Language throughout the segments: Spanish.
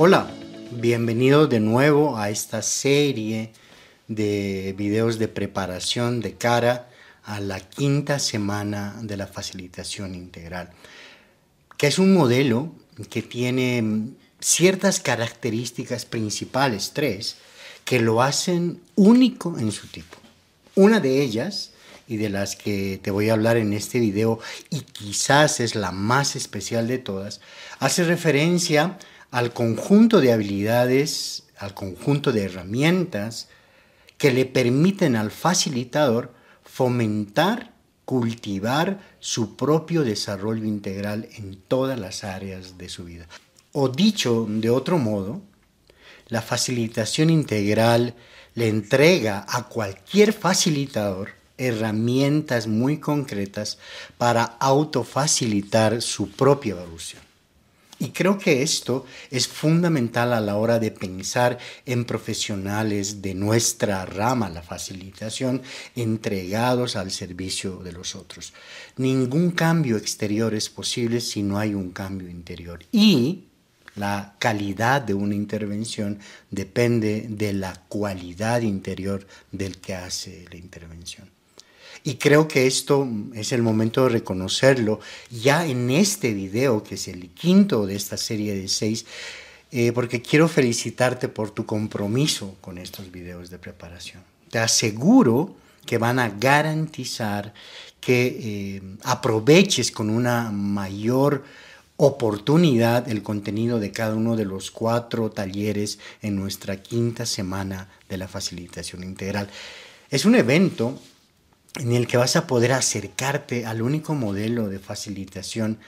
Hola, bienvenido de nuevo a esta serie de videos de preparación de cara a la quinta semana de la facilitación integral, que es un modelo que tiene ciertas características principales, tres, que lo hacen único en su tipo. Una de ellas, y de las que te voy a hablar en este video, y quizás es la más especial de todas, hace referencia a al conjunto de habilidades, al conjunto de herramientas que le permiten al facilitador fomentar, cultivar su propio desarrollo integral en todas las áreas de su vida. O dicho de otro modo, la facilitación integral le entrega a cualquier facilitador herramientas muy concretas para autofacilitar su propia evolución. Y creo que esto es fundamental a la hora de pensar en profesionales de nuestra rama, la facilitación, entregados al servicio de los otros. Ningún cambio exterior es posible si no hay un cambio interior. Y la calidad de una intervención depende de la cualidad interior del que hace la intervención. Y creo que esto es el momento de reconocerlo ya en este video, que es el quinto de esta serie de seis, eh, porque quiero felicitarte por tu compromiso con estos videos de preparación. Te aseguro que van a garantizar que eh, aproveches con una mayor oportunidad el contenido de cada uno de los cuatro talleres en nuestra quinta semana de la facilitación integral. Es un evento en el que vas a poder acercarte al único modelo de facilitación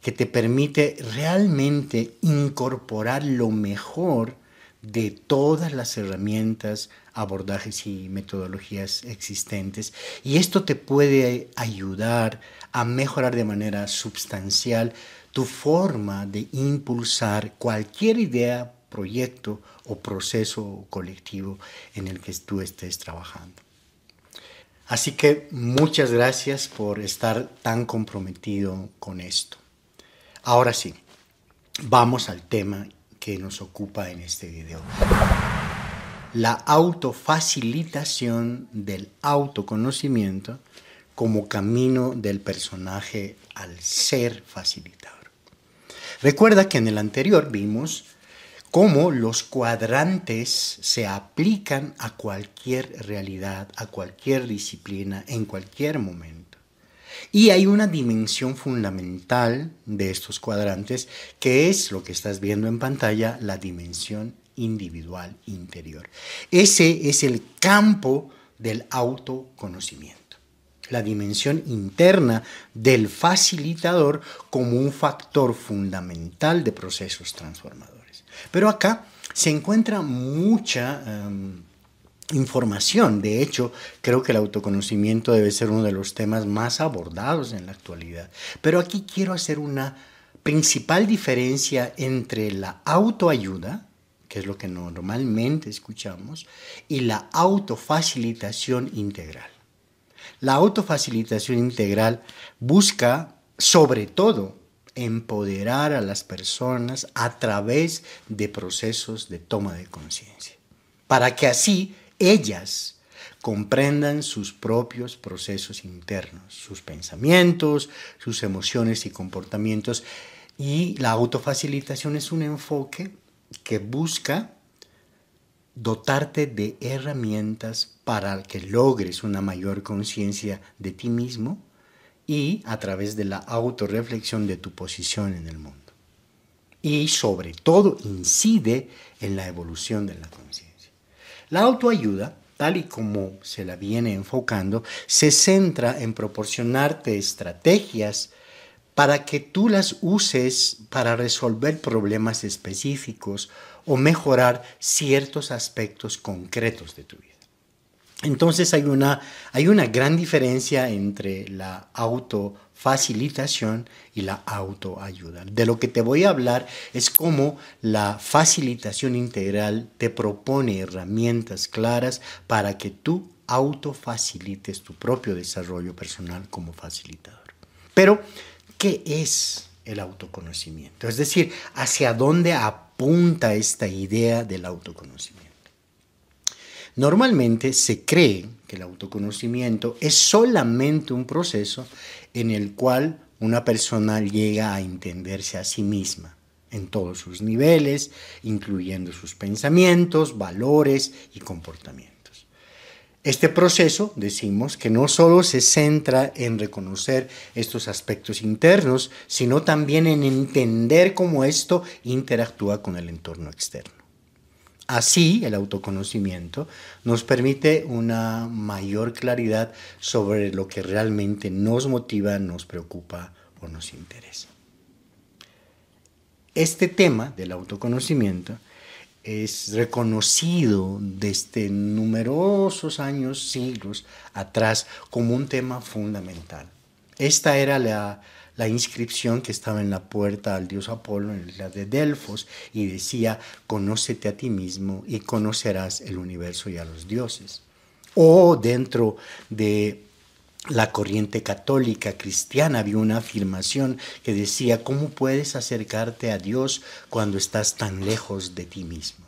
que te permite realmente incorporar lo mejor de todas las herramientas, abordajes y metodologías existentes. Y esto te puede ayudar a mejorar de manera sustancial tu forma de impulsar cualquier idea, proyecto o proceso colectivo en el que tú estés trabajando. Así que muchas gracias por estar tan comprometido con esto. Ahora sí, vamos al tema que nos ocupa en este video. La autofacilitación del autoconocimiento como camino del personaje al ser facilitador. Recuerda que en el anterior vimos cómo los cuadrantes se aplican a cualquier realidad, a cualquier disciplina, en cualquier momento. Y hay una dimensión fundamental de estos cuadrantes que es lo que estás viendo en pantalla, la dimensión individual interior. Ese es el campo del autoconocimiento la dimensión interna del facilitador como un factor fundamental de procesos transformadores. Pero acá se encuentra mucha em, información. De hecho, creo que el autoconocimiento debe ser uno de los temas más abordados en la actualidad. Pero aquí quiero hacer una principal diferencia entre la autoayuda, que es lo que normalmente escuchamos, y la autofacilitación integral. La autofacilitación integral busca sobre todo empoderar a las personas a través de procesos de toma de conciencia, para que así ellas comprendan sus propios procesos internos, sus pensamientos, sus emociones y comportamientos. Y la autofacilitación es un enfoque que busca dotarte de herramientas para que logres una mayor conciencia de ti mismo y a través de la autorreflexión de tu posición en el mundo. Y sobre todo incide en la evolución de la conciencia. La autoayuda, tal y como se la viene enfocando, se centra en proporcionarte estrategias para que tú las uses para resolver problemas específicos o mejorar ciertos aspectos concretos de tu vida. Entonces hay una, hay una gran diferencia entre la autofacilitación y la autoayuda. De lo que te voy a hablar es cómo la facilitación integral te propone herramientas claras para que tú autofacilites tu propio desarrollo personal como facilitador. Pero, ¿qué es el autoconocimiento? Es decir, ¿hacia dónde apunta esta idea del autoconocimiento? Normalmente se cree que el autoconocimiento es solamente un proceso en el cual una persona llega a entenderse a sí misma en todos sus niveles, incluyendo sus pensamientos, valores y comportamientos. Este proceso, decimos, que no solo se centra en reconocer estos aspectos internos, sino también en entender cómo esto interactúa con el entorno externo. Así, el autoconocimiento nos permite una mayor claridad sobre lo que realmente nos motiva, nos preocupa o nos interesa. Este tema del autoconocimiento es reconocido desde numerosos años, siglos atrás, como un tema fundamental. Esta era la la inscripción que estaba en la puerta al dios Apolo, en la de Delfos, y decía, conócete a ti mismo y conocerás el universo y a los dioses. O dentro de la corriente católica cristiana había una afirmación que decía, ¿cómo puedes acercarte a Dios cuando estás tan lejos de ti mismo?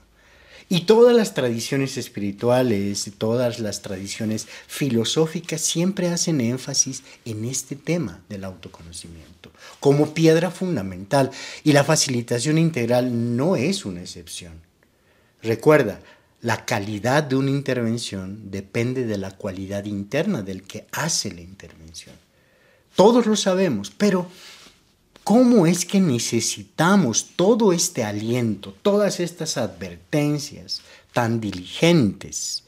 Y todas las tradiciones espirituales, todas las tradiciones filosóficas siempre hacen énfasis en este tema del autoconocimiento como piedra fundamental. Y la facilitación integral no es una excepción. Recuerda, la calidad de una intervención depende de la cualidad interna del que hace la intervención. Todos lo sabemos, pero cómo es que necesitamos todo este aliento, todas estas advertencias tan diligentes,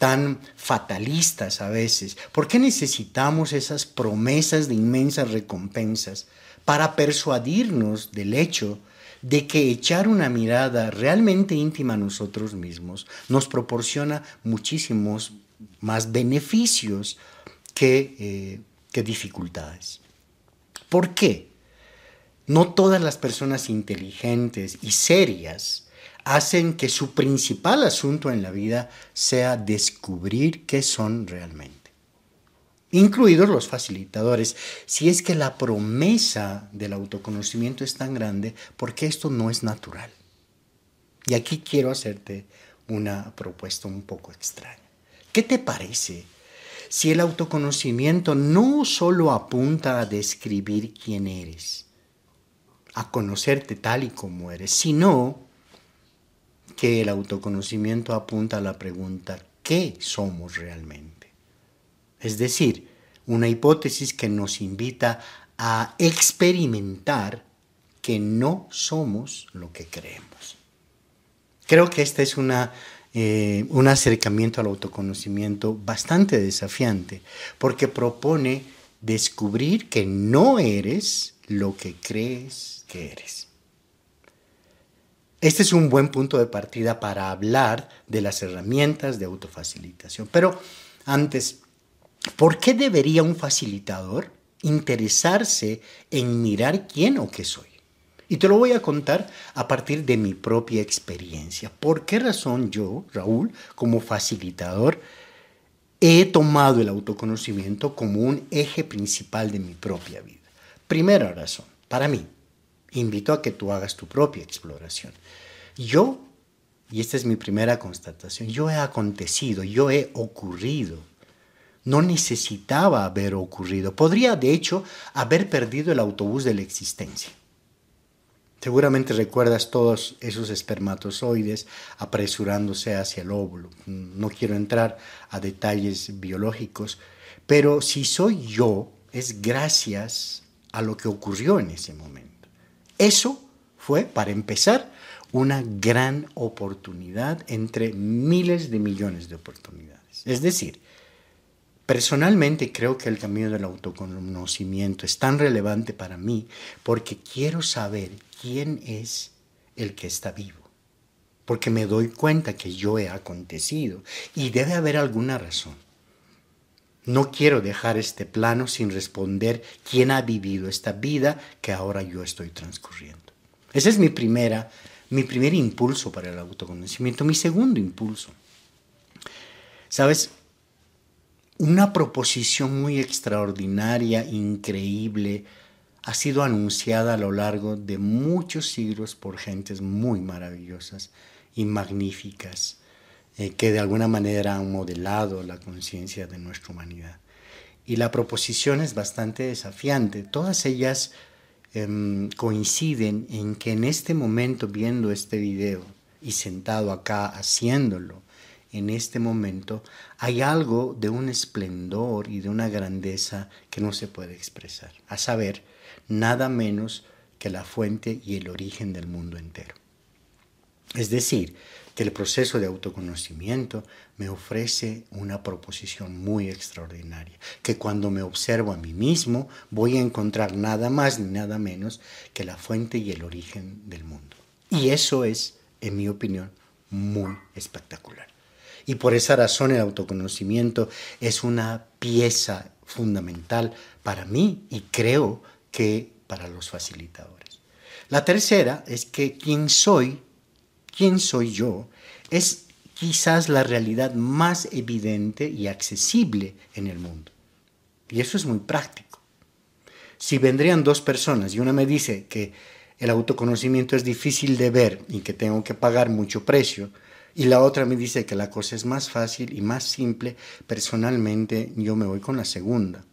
tan fatalistas a veces. ¿Por qué necesitamos esas promesas de inmensas recompensas para persuadirnos del hecho de que echar una mirada realmente íntima a nosotros mismos nos proporciona muchísimos más beneficios que, eh, dificultades? ¿Por qué? No todas las personas inteligentes y serias hacen que su principal asunto en la vida sea descubrir qué son realmente, incluidos los facilitadores. Si es que la promesa del autoconocimiento es tan grande, porque esto no es natural. Y aquí quiero hacerte una propuesta un poco extraña. ¿Qué te parece si el autoconocimiento no solo apunta a describir quién eres, a conocerte tal y como eres, sino que el autoconocimiento apunta a la pregunta ¿qué somos realmente? Es decir, una hipótesis que nos invita a experimentar que no somos lo que creemos. Creo que este es una, eh, un acercamiento al autoconocimiento bastante desafiante, porque propone descubrir que no eres lo que crees que eres. Este es un buen punto de partida para hablar de las herramientas de autofacilitación. Pero antes, ¿por qué debería un facilitador interesarse en mirar quién o qué soy? Y te lo voy a contar a partir de mi propia experiencia. ¿Por qué razón yo, Raúl, como facilitador, He tomado el autoconocimiento como un eje principal de mi propia vida. Primera razón, para mí, invito a que tú hagas tu propia exploración. Yo, y esta es mi primera constatación, yo he acontecido, yo he ocurrido. No necesitaba haber ocurrido. Podría, de hecho, haber perdido el autobús de la existencia. Seguramente recuerdas todos esos espermatozoides apresurándose hacia el óvulo. No quiero entrar a detalles biológicos, pero si soy yo, es gracias a lo que ocurrió en ese momento. Eso fue, para empezar, una gran oportunidad entre miles de millones de oportunidades. Es decir, Personalmente creo que el camino del autoconocimiento es tan relevante para mí porque quiero saber quién es el que está vivo, porque me doy cuenta que yo he acontecido y debe haber alguna razón. No quiero dejar este plano sin responder quién ha vivido esta vida que ahora yo estoy transcurriendo. Ese es mi primera, mi primer impulso para el autoconocimiento, mi segundo impulso. Sabes, una proposición muy extraordinaria, increíble, ha sido anunciada a lo largo de muchos siglos por gentes muy maravillosas y magníficas, eh, que de alguna manera han modelado la conciencia de nuestra humanidad. Y la proposición es bastante desafiante. Todas ellas em, coinciden en que en este momento, viendo este video y sentado acá haciéndolo, en este momento, hay algo de un esplendor y de una grandeza que no se puede expresar, a saber, nada menos que la fuente y el origen del mundo entero. Es decir, que el proceso de autoconocimiento me ofrece una proposición muy extraordinaria, que cuando me observo a mí mismo voy a encontrar nada más ni nada menos que la fuente y el origen del mundo. Y eso es, en mi opinión, muy espectacular. Y por esa razón el autoconocimiento es una pieza fundamental para mí y creo que para los facilitadores. La tercera es que quién soy, quién soy yo, es quizás la realidad más evidente y accesible en el mundo. Y eso es muy práctico. Si vendrían dos personas y una me dice que el autoconocimiento es difícil de ver y que tengo que pagar mucho precio, y la otra me dice que la cosa es más fácil y más simple. Personalmente yo me voy con la segunda.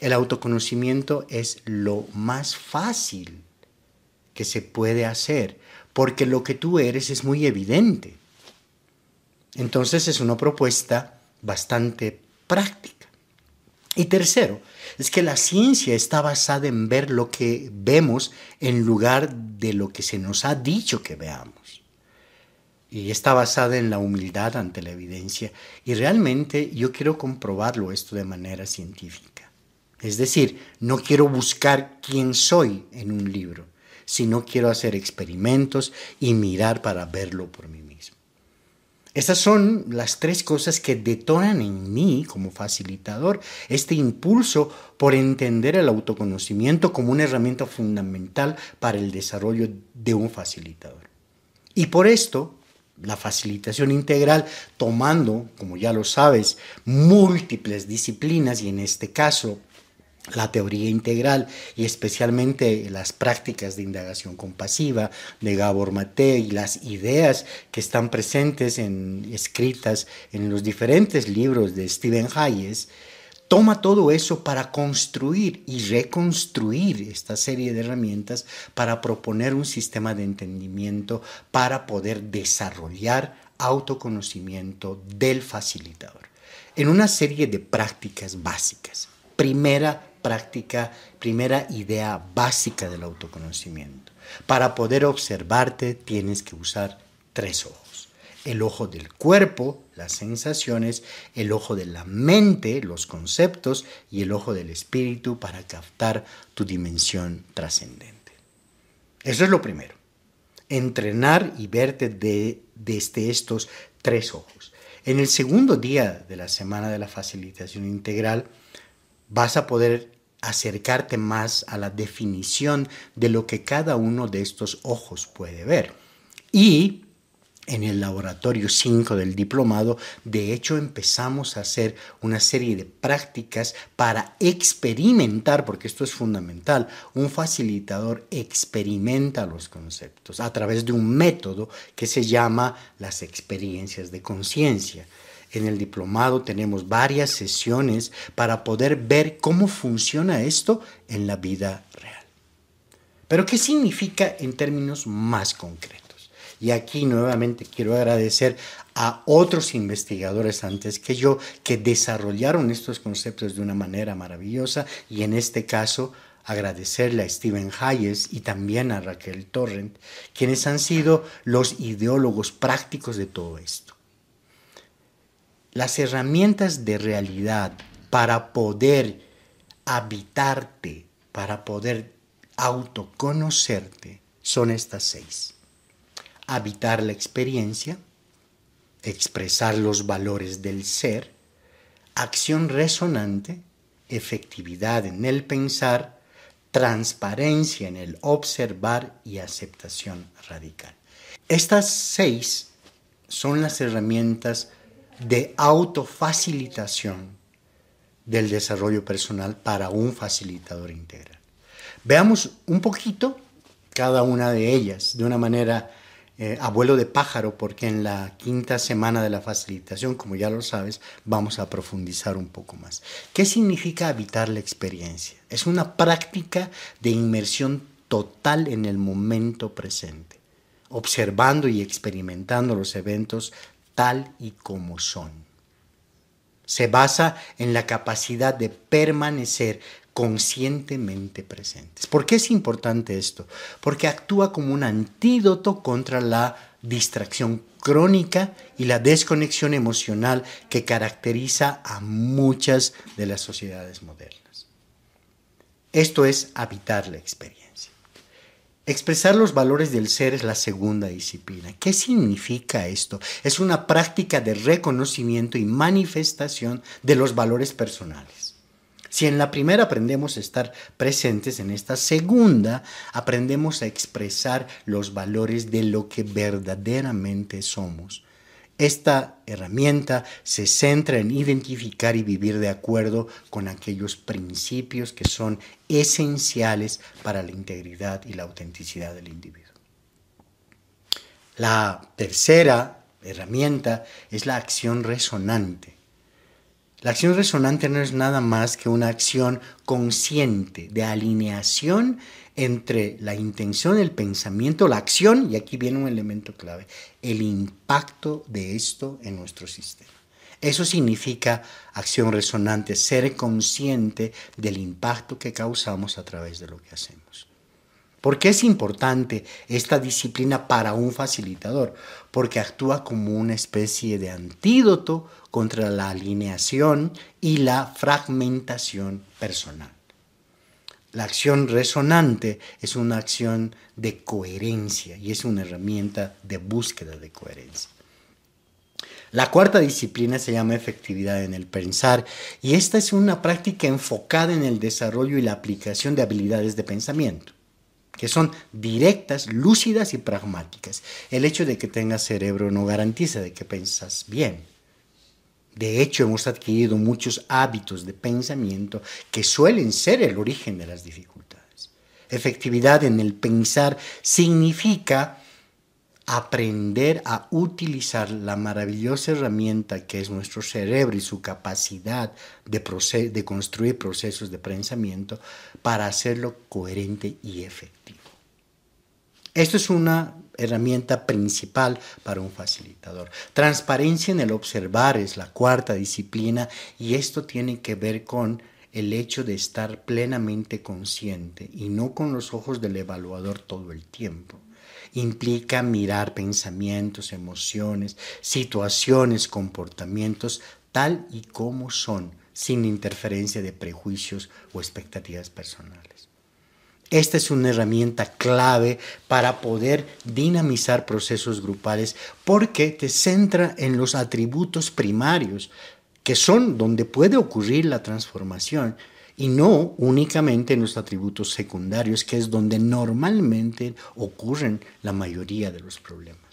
El autoconocimiento es lo más fácil que se puede hacer, porque lo que tú eres es muy evidente. Entonces es una propuesta bastante práctica. Y tercero, es que la ciencia está basada en ver lo que vemos en lugar de lo que se nos ha dicho que veamos y está basada en la humildad ante la evidencia. Y realmente yo quiero comprobarlo esto de manera científica. Es decir, no quiero buscar quién soy en un libro, sino quiero hacer experimentos y mirar para verlo por mí mismo. Estas son las tres cosas que detonan en mí como facilitador este impulso por entender el autoconocimiento como una herramienta fundamental para el desarrollo de un facilitador. Y por esto la facilitación integral tomando, como ya lo sabes, múltiples disciplinas y en este caso la teoría integral y especialmente las prácticas de indagación compasiva de Gabor Mate y las ideas que están presentes en escritas en los diferentes libros de Stephen Hayes Toma todo eso para construir y reconstruir esta serie de herramientas para proponer un sistema de entendimiento para poder desarrollar autoconocimiento del facilitador en una serie de prácticas básicas. Primera práctica, primera idea básica del autoconocimiento. Para poder observarte tienes que usar tres ojos el ojo del cuerpo, las sensaciones, el ojo de la mente, los conceptos, y el ojo del espíritu para captar tu dimensión trascendente. Eso es lo primero. Entrenar y verte desde estos tres ojos. En el segundo día de la semana de la facilitación integral vas a poder acercarte más a la definición de lo que cada uno de estos ojos puede ver. Y en el laboratorio 5 del diplomado, de hecho empezamos a hacer una serie de prácticas para experimentar, porque esto es fundamental, un facilitador experimenta los conceptos a través de un método que se llama las experiencias de conciencia. En el diplomado tenemos varias sesiones para poder ver cómo funciona esto en la vida real. Pero ¿qué significa en términos más concretos? Y aquí nuevamente quiero agradecer a otros investigadores antes que yo que desarrollaron estos conceptos de una manera maravillosa y en este caso agradecerle a Steven Hayes y también a Raquel Torrent, quienes han sido los ideólogos prácticos de todo esto. Las herramientas de realidad para poder habitarte, para poder autoconocerte, son estas seis habitar la experiencia, expresar los valores del ser, acción resonante, efectividad en el pensar, transparencia en el observar y aceptación radical. Estas seis son las herramientas de autofacilitación del desarrollo personal para un facilitador integral. Veamos un poquito cada una de ellas de una manera eh, abuelo de pájaro, porque en la quinta semana de la facilitación, como ya lo sabes, vamos a profundizar un poco más. ¿Qué significa habitar la experiencia? Es una práctica de inmersión total en el momento presente, observando y experimentando los eventos tal y como son. Se basa en la capacidad de permanecer conscientemente presentes. ¿Por qué es importante esto? Porque actúa como un antídoto contra la distracción crónica y la desconexión emocional que caracteriza a muchas de las sociedades modernas. Esto es habitar la experiencia. Expresar los valores del ser es la segunda disciplina. ¿Qué significa esto? Es una práctica de reconocimiento y manifestación de los valores personales si en la primera aprendemos a estar presentes, en esta segunda aprendemos a expresar los valores de lo que verdaderamente somos. Esta herramienta se centra en identificar y vivir de acuerdo con aquellos principios que son esenciales para la integridad y la autenticidad del individuo. La tercera herramienta es la acción resonante la acción resonante no es nada más que una acción consciente de alineación entre la intención, el pensamiento, la acción, y aquí viene un elemento clave, el impacto de esto en nuestro sistema. Eso significa acción resonante, ser consciente del impacto que causamos a través de lo que hacemos. ¿Por qué es importante esta disciplina para un facilitador? Porque actúa como una especie de antídoto contra la alineación y la fragmentación personal. La acción resonante es una acción de coherencia y es una herramienta de búsqueda de coherencia. La cuarta disciplina se llama efectividad en el pensar y esta es una práctica enfocada en el desarrollo y la aplicación de habilidades de pensamiento que son directas, lúcidas y pragmáticas. El hecho de que tengas cerebro no garantiza de que piensas bien. De hecho, hemos adquirido muchos hábitos de pensamiento que suelen ser el origen de las dificultades. Efectividad en el pensar significa aprender a utilizar la maravillosa herramienta que es nuestro cerebro y su capacidad de, de construir procesos de pensamiento para hacerlo coherente y efectivo. Esto es una herramienta principal para un facilitador. Transparencia en el observar es la cuarta disciplina y esto tiene que ver con el hecho de estar plenamente consciente y no con los ojos del evaluador todo el tiempo. Implica mirar pensamientos, emociones, situaciones, comportamientos tal y como son, sin interferencia de prejuicios o expectativas personales. Esta es una herramienta clave para poder dinamizar procesos grupales porque te centra en los atributos primarios, que son donde puede ocurrir la transformación y no únicamente en los atributos secundarios, que es donde normalmente ocurren la mayoría de los problemas.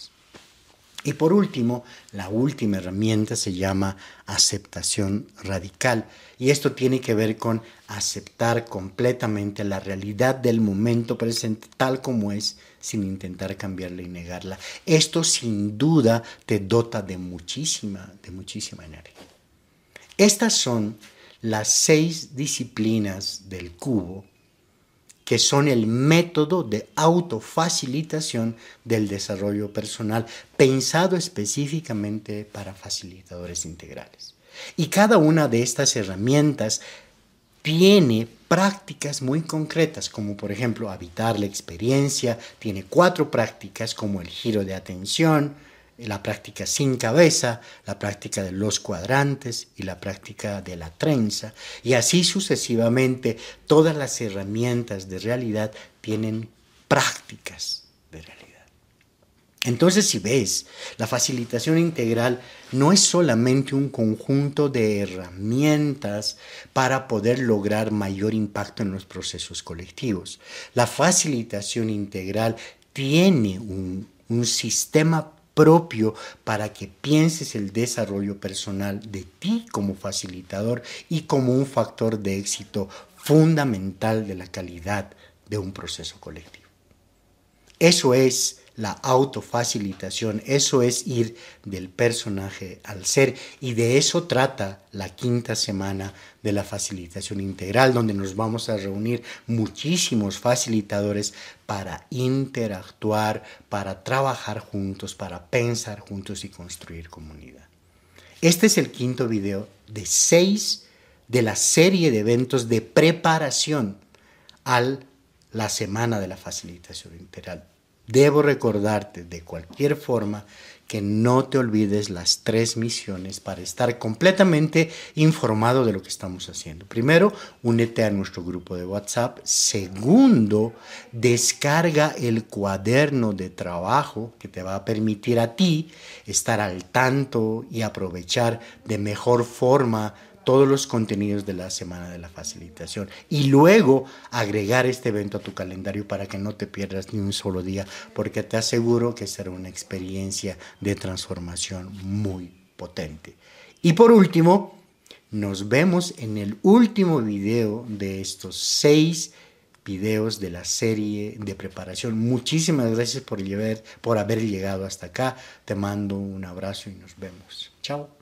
Y por último, la última herramienta se llama aceptación radical. Y esto tiene que ver con aceptar completamente la realidad del momento presente tal como es, sin intentar cambiarla y negarla. Esto sin duda te dota de muchísima, de muchísima energía. Estas son las seis disciplinas del cubo que son el método de autofacilitación del desarrollo personal, pensado específicamente para facilitadores integrales. Y cada una de estas herramientas tiene prácticas muy concretas, como por ejemplo habitar la experiencia, tiene cuatro prácticas como el giro de atención, la práctica sin cabeza, la práctica de los cuadrantes y la práctica de la trenza. Y así sucesivamente, todas las herramientas de realidad tienen prácticas de realidad. Entonces, si ves, la facilitación integral no es solamente un conjunto de herramientas para poder lograr mayor impacto en los procesos colectivos. La facilitación integral tiene un, un sistema propio para que pienses el desarrollo personal de ti como facilitador y como un factor de éxito fundamental de la calidad de un proceso colectivo. Eso es la autofacilitación, eso es ir del personaje al ser y de eso trata la quinta semana de la facilitación integral, donde nos vamos a reunir muchísimos facilitadores para interactuar, para trabajar juntos, para pensar juntos y construir comunidad. Este es el quinto video de seis de la serie de eventos de preparación a la semana de la facilitación integral. Debo recordarte de cualquier forma que no te olvides las tres misiones para estar completamente informado de lo que estamos haciendo. Primero, únete a nuestro grupo de WhatsApp. Segundo, descarga el cuaderno de trabajo que te va a permitir a ti estar al tanto y aprovechar de mejor forma todos los contenidos de la semana de la facilitación y luego agregar este evento a tu calendario para que no te pierdas ni un solo día, porque te aseguro que será una experiencia de transformación muy potente. Y por último, nos vemos en el último video de estos seis videos de la serie de preparación. Muchísimas gracias por, por haber llegado hasta acá. Te mando un abrazo y nos vemos. Chao.